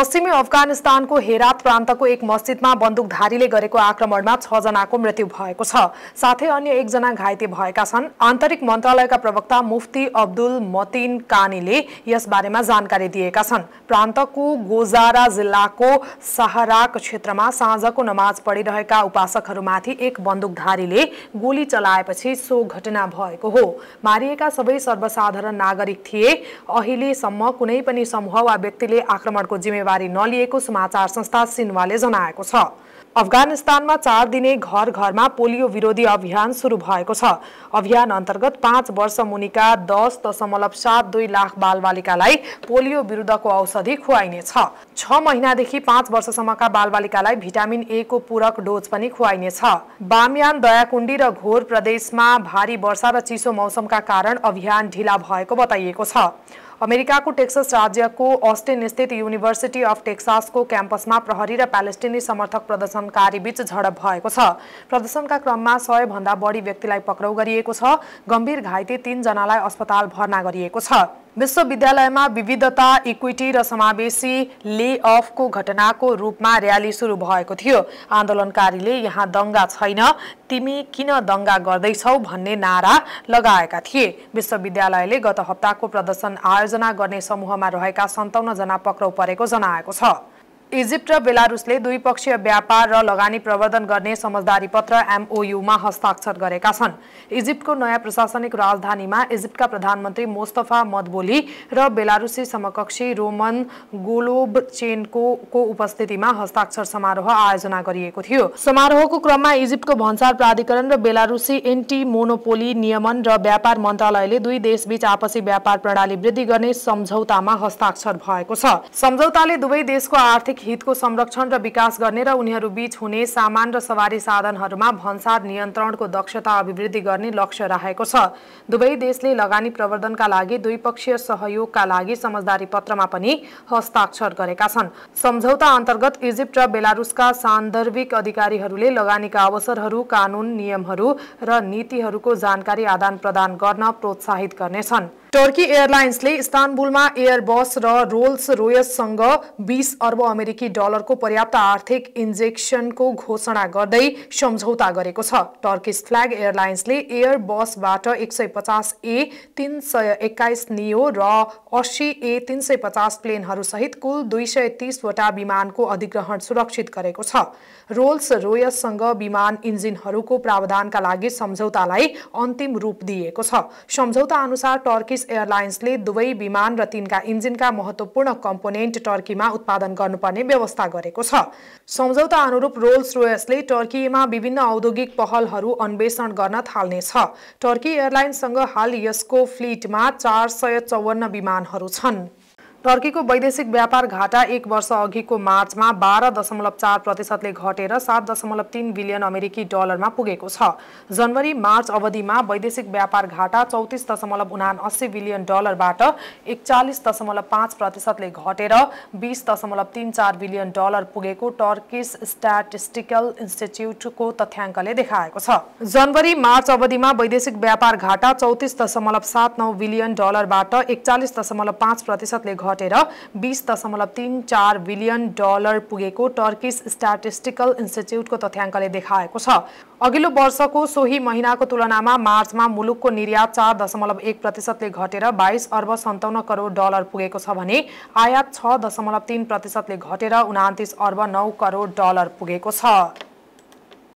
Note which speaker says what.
Speaker 1: पश्चिमी अफगानिस्तानको हेरात प्रान्तको एक मस्जिदमा बन्दुकधारीले गरेको आक्रमणमा छजनाको मृत्यु भएको छ साथै अन्य एकजना घाइते भएका छन् आन्तरिक मन्त्रालयका प्रवक्ता मुफ्ती अब्दुल मतिन कानीले यसबारेमा जानकारी दिएका छन् प्रान्तको गोजारा जिल्लाको सहराक क्षेत्रमा साँझको नमाज पढिरहेका उपासकहरूमाथि एक बन्दुकधारीले गोली चलाएपछि सो घटना भएको हो मारिएका सबै सर्वसाधारण नागरिक थिए अहिलेसम्म कुनै पनि समूह वा व्यक्तिले आक्रमणको जिम्मेवार जिम्मेवारी नलिएको समाचार संस्था सिन्वाले जनाएको छ अफगानिस्तानमा चार दिने घर घरमा पोलियो विरोधी अभियान सुरु भएको छ अभियान अन्तर्गत पाँच वर्ष मुनिका दस दशमलव सात दुई लाख बालबालिकालाई पोलियो विरुद्धको औषधि खुवाइनेछ छ महिनादेखि पाँच वर्षसम्मका बालबालिकालाई भिटामिन ए को पूरक डोज पनि खुवाइनेछ बामियान दयाकुण्डी र घोर प्रदेशमा भारी वर्षा र चिसो मौसमका कारण अभियान ढिला भएको बताइएको छ अमेरिकाको टेक्सस राज्यको अस्टिन स्थित युनिभर्सिटी अफ टेक्सासको क्याम्पसमा प्रहरी र प्यालेस्टिनी समर्थक प्रदर्शनकारीबीच झडप भएको छ प्रदर्शनका क्रममा सयभन्दा बढी व्यक्तिलाई पक्राउ गरिएको छ गम्भीर घाइते तीनजनालाई अस्पताल भर्ना गरिएको छ विश्वविद्यालयमा विविधता इक्विटी र समावेशी ले अफको घटनाको रूपमा र्याली सुरु भएको थियो आन्दोलनकारीले यहाँ दङ्गा छैन तिमी किन दङ्गा गर्दैछौ भन्ने नारा लगाएका थिए विश्वविद्यालयले गत हप्ताको प्रदर्शन आयोजना गर्ने समूहमा रहेका सन्ताउन्नजना पक्राउ परेको जनाएको छ इजिप्ट र बेलारुसले द्विपक्षीय व्यापार र लगानी प्रवर्धन गर्ने समझदारी पत्र एमओयुमा हस्ताक्षर गरेका छन् इजिप्टको नयाँ प्रशासनिक राजधानीमा इजिप्टका प्रधानमन्त्री मोस्तफा मदबोली र बेलारुसी समकक्षी रोमन गोलोबचेनको को उपस्थितिमा हस्ताक्षर समारोह आयोजना गरिएको थियो समारोहको क्रममा इजिप्टको भन्सार प्राधिकरण र बेलारुसी एन्टी मोनोपोली नियमन र व्यापार मन्त्रालयले दुई देशबीच आपसी व्यापार प्रणाली वृद्धि गर्ने सम्झौतामा हस्ताक्षर भएको छ सम्झौताले दुवै देशको आर्थिक हितको संरक्षण र विकास गर्ने र बीच हुने सामान र सवारी साधनहरूमा भन्सार नियन्त्रणको दक्षता अभिवृद्धि गर्ने लक्ष्य राखेको छ दुवै देशले लगानी प्रवर्धनका लागि द्विपक्षीय सहयोगका लागि समझदारी पत्रमा पनि हस्ताक्षर गरेका छन् सम्झौता अन्तर्गत इजिप्ट र बेलारुसका सान्दर्भिक अधिकारीहरूले लगानीका अवसरहरू कानून नियमहरू र नीतिहरूको जानकारी आदान प्रदान गर्न प्रोत्साहित गर्नेछन् टर्की एयरलाइन्सले इस्तानबुलमा एयरबस र रोल्स रोयससँग बिस अर्ब अमेरिकी अमेरिकी डलरको पर्याप्त आर्थिक इन्जेक्सनको घोषणा गर्दै सम्झौता गरेको छ टर्किस फ्ल्याग एयरलाइन्सले एयर बसबाट एक सय पचास ए तिन सय एक्काइस नियो र अस्सी ए तिन सय पचास प्लेनहरूसहित कुल दुई सय तिसवटा विमानको अधिग्रहण सुरक्षित गरेको छ रोल्स रोयससँग विमान इन्जिनहरूको प्रावधानका लागि सम्झौतालाई अन्तिम रूप दिएको छ सम्झौता अनुसार टर्किस एयरलाइन्सले दुवै विमान र तिनका इन्जिनका महत्त्वपूर्ण कम्पोनेन्ट टर्कीमा उत्पादन गर्नुपर्ने गर्ने व्यवस्था गरेको छ सम्झौता अनुरूप रोल्स रोयसले टर्कीमा विभिन्न औद्योगिक पहलहरू अन्वेषण गर्न थाल्नेछ टर्की एयरलाइन्ससँग हाल यसको फ्लिटमा चार सय चौवन्न विमानहरू छन् टर्कीको वैदेशिक व्यापार घाटा एक वर्ष अघिको मार्चमा बाह्र दशमलव चार प्रतिशतले घटेर सात दशमलव तिन बिलियन अमेरिकी डलरमा पुगेको छ जनवरी मार्च अवधिमा वैदेशिक व्यापार घाटा चौतिस दशमलव उना अस्सी बिलियन डलरबाट एकचालिस दशमलव पाँच प्रतिशतले घटेर बिस दशमलव तिन चार बिलियन डलर पुगेको टर्किस स्ट्याटिस्टिकल इन्स्टिच्युटको तथ्याङ्कले देखाएको छ जनवरी मार्च अवधिमा वैदेशिक व्यापार घाटा चौतिस दशमलव सात नौ बिलियन डलरबाट एकचालिस दशमलव पाँच प्रतिशतले घटेर बिस दशमलव तिन चार बिलियन डलर पुगेको टर्किस स्ट्याटिस्टिकल इन्स्टिच्युटको तथ्याङ्कले देखाएको छ अघिल्लो वर्षको सोही महिनाको तुलनामा मार्चमा मुलुकको निर्यात चार दशमलव एक प्रतिशतले घटेर बाइस अर्ब सन्ताउन्न करोड डलर पुगेको छ भने आयात छ दशमलव तिन प्रतिशतले घटेर उनातिस अर्ब नौ करोड डलर पुगेको छ